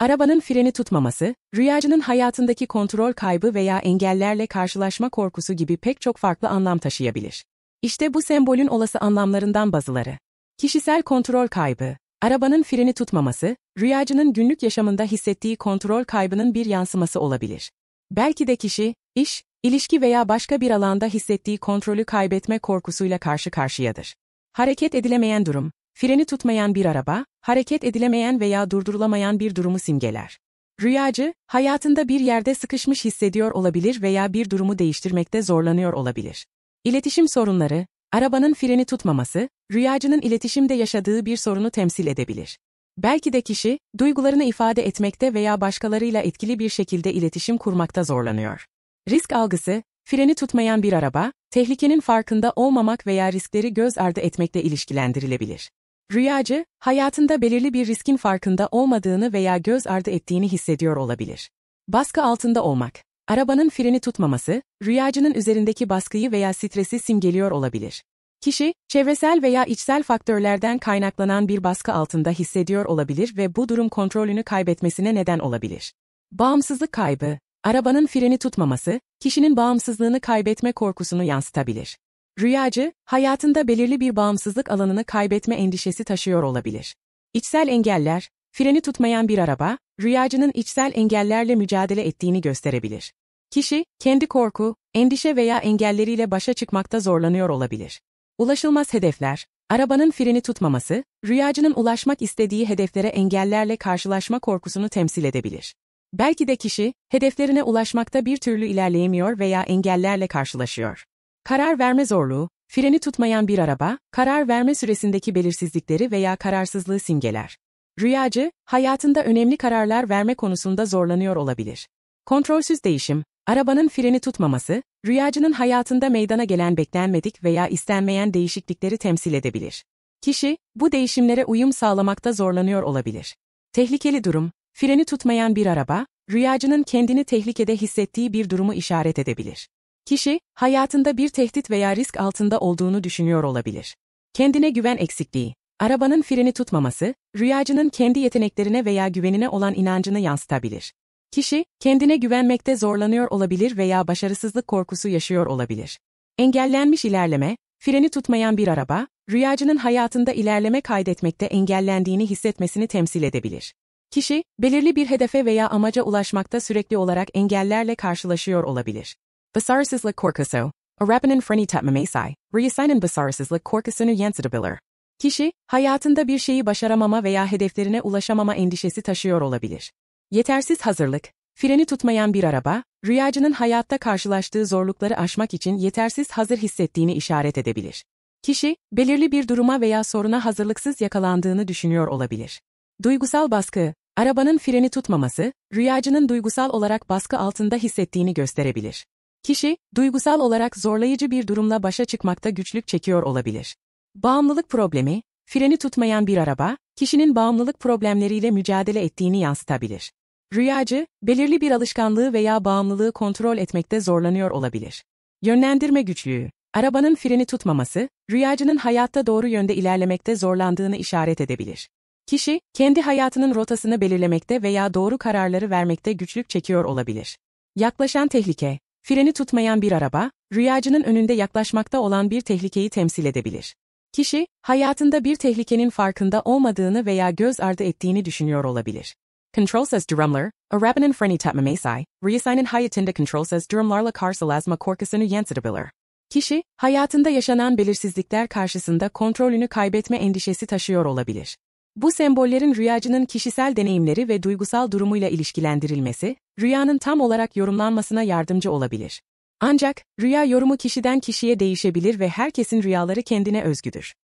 Arabanın freni tutmaması, rüyacının hayatındaki kontrol kaybı veya engellerle karşılaşma korkusu gibi pek çok farklı anlam taşıyabilir. İşte bu sembolün olası anlamlarından bazıları. Kişisel kontrol kaybı, arabanın freni tutmaması, rüyacının günlük yaşamında hissettiği kontrol kaybının bir yansıması olabilir. Belki de kişi, iş, ilişki veya başka bir alanda hissettiği kontrolü kaybetme korkusuyla karşı karşıyadır. Hareket edilemeyen durum, Freni tutmayan bir araba, hareket edilemeyen veya durdurulamayan bir durumu simgeler. Rüyacı, hayatında bir yerde sıkışmış hissediyor olabilir veya bir durumu değiştirmekte zorlanıyor olabilir. İletişim sorunları, arabanın freni tutmaması, rüyacının iletişimde yaşadığı bir sorunu temsil edebilir. Belki de kişi, duygularını ifade etmekte veya başkalarıyla etkili bir şekilde iletişim kurmakta zorlanıyor. Risk algısı, freni tutmayan bir araba, tehlikenin farkında olmamak veya riskleri göz ardı etmekle ilişkilendirilebilir. Rüyacı, hayatında belirli bir riskin farkında olmadığını veya göz ardı ettiğini hissediyor olabilir. Baskı altında olmak. Arabanın freni tutmaması, rüyacının üzerindeki baskıyı veya stresi simgeliyor olabilir. Kişi, çevresel veya içsel faktörlerden kaynaklanan bir baskı altında hissediyor olabilir ve bu durum kontrolünü kaybetmesine neden olabilir. Bağımsızlık kaybı, arabanın freni tutmaması, kişinin bağımsızlığını kaybetme korkusunu yansıtabilir. Rüyacı, hayatında belirli bir bağımsızlık alanını kaybetme endişesi taşıyor olabilir. İçsel engeller, freni tutmayan bir araba, rüyacının içsel engellerle mücadele ettiğini gösterebilir. Kişi, kendi korku, endişe veya engelleriyle başa çıkmakta zorlanıyor olabilir. Ulaşılmaz hedefler, arabanın freni tutmaması, rüyacının ulaşmak istediği hedeflere engellerle karşılaşma korkusunu temsil edebilir. Belki de kişi, hedeflerine ulaşmakta bir türlü ilerleyemiyor veya engellerle karşılaşıyor. Karar verme zorluğu, freni tutmayan bir araba, karar verme süresindeki belirsizlikleri veya kararsızlığı simgeler. Rüyacı, hayatında önemli kararlar verme konusunda zorlanıyor olabilir. Kontrolsüz değişim, arabanın freni tutmaması, rüyacının hayatında meydana gelen beklenmedik veya istenmeyen değişiklikleri temsil edebilir. Kişi, bu değişimlere uyum sağlamakta zorlanıyor olabilir. Tehlikeli durum, freni tutmayan bir araba, rüyacının kendini tehlikede hissettiği bir durumu işaret edebilir. Kişi, hayatında bir tehdit veya risk altında olduğunu düşünüyor olabilir. Kendine güven eksikliği, arabanın freni tutmaması, rüyacının kendi yeteneklerine veya güvenine olan inancını yansıtabilir. Kişi, kendine güvenmekte zorlanıyor olabilir veya başarısızlık korkusu yaşıyor olabilir. Engellenmiş ilerleme, freni tutmayan bir araba, rüyacının hayatında ilerleme kaydetmekte engellendiğini hissetmesini temsil edebilir. Kişi, belirli bir hedefe veya amaca ulaşmakta sürekli olarak engellerle karşılaşıyor olabilir. Basarisis le corcuso, Arapinin frenitat memesai, reassignin basarisis le corcusunu yansıtabilir. Kişi, hayatında bir şeyi başaramama veya hedeflerine ulaşamama endişesi taşıyor olabilir. Yetersiz hazırlık, freni tutmayan bir araba, rüyacının hayatta karşılaştığı zorlukları aşmak için yetersiz hazır hissettiğini işaret edebilir. Kişi, belirli bir duruma veya soruna hazırlıksız yakalandığını düşünüyor olabilir. Duygusal baskı, arabanın freni tutmaması, rüyacının duygusal olarak baskı altında hissettiğini gösterebilir. Kişi, duygusal olarak zorlayıcı bir durumla başa çıkmakta güçlük çekiyor olabilir. Bağımlılık problemi, freni tutmayan bir araba, kişinin bağımlılık problemleriyle mücadele ettiğini yansıtabilir. Rüyacı, belirli bir alışkanlığı veya bağımlılığı kontrol etmekte zorlanıyor olabilir. Yönlendirme güçlüğü, arabanın freni tutmaması, rüyacının hayatta doğru yönde ilerlemekte zorlandığını işaret edebilir. Kişi, kendi hayatının rotasını belirlemekte veya doğru kararları vermekte güçlük çekiyor olabilir. Yaklaşan tehlike, Freni tutmayan bir araba, rüyacının önünde yaklaşmakta olan bir tehlikeyi temsil edebilir. Kişi, hayatında bir tehlikenin farkında olmadığını veya göz ardı ettiğini düşünüyor olabilir. Kontrolsüz durumlar, arabanın freni tutmaması, rüyasının hayatında kontrolsüz durumlarla karşılaşma korkusunu yansıtabilir. Kişi, hayatında yaşanan belirsizlikler karşısında kontrolünü kaybetme endişesi taşıyor olabilir. Bu sembollerin rüyacının kişisel deneyimleri ve duygusal durumuyla ilişkilendirilmesi, rüyanın tam olarak yorumlanmasına yardımcı olabilir. Ancak, rüya yorumu kişiden kişiye değişebilir ve herkesin rüyaları kendine özgüdür.